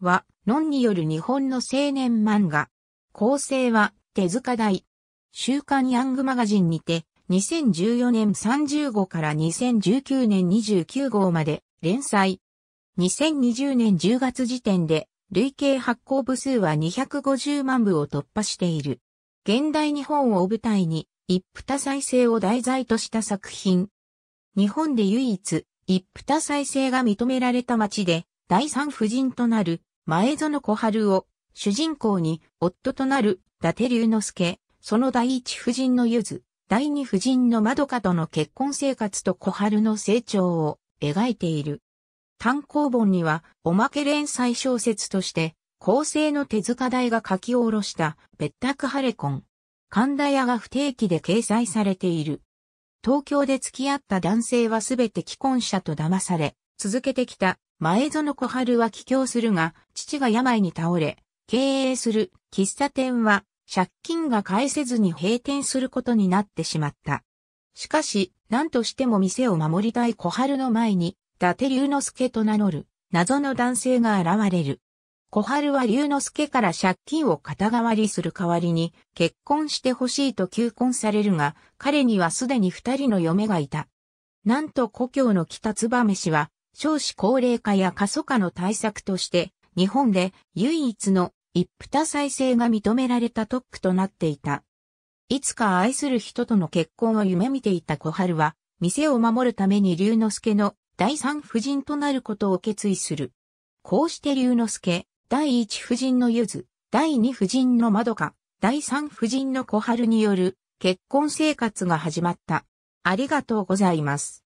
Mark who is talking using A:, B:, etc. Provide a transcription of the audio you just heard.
A: は、ノンによる日本の青年漫画。構成は、手塚大。週刊ヤングマガジンにて、2014年30号から2019年29号まで連載。2020年10月時点で、累計発行部数は250万部を突破している。現代日本を舞台に、一夫多妻制を題材とした作品。日本で唯一、一夫多妻制が認められた町で、第三夫人となる前園小春を主人公に夫となる伊達龍之介、その第一夫人のゆず、第二夫人の窓かとの結婚生活と小春の成長を描いている。単行本にはおまけ連載小説として、構成の手塚大が書き下ろした別宅ハレコン。神田屋が不定期で掲載されている。東京で付き合った男性はすべて既婚者と騙され、続けてきた前園小春は帰郷するが、父が病に倒れ、経営する喫茶店は借金が返せずに閉店することになってしまった。しかし、何としても店を守りたい小春の前に、伊達龍之介と名乗る謎の男性が現れる。小春は龍之介から借金を肩代わりする代わりに結婚してほしいと求婚されるが、彼にはすでに二人の嫁がいた。なんと故郷の北燕氏は少子高齢化や過疎化の対策として、日本で唯一の一夫多妻制が認められた特区となっていた。いつか愛する人との結婚を夢見ていた小春は、店を守るために龍之介の第三夫人となることを決意する。こうして龍之介、第一夫人のゆず、第二夫人のまどか、第三夫人の小春による結婚生活が始まった。ありがとうございます。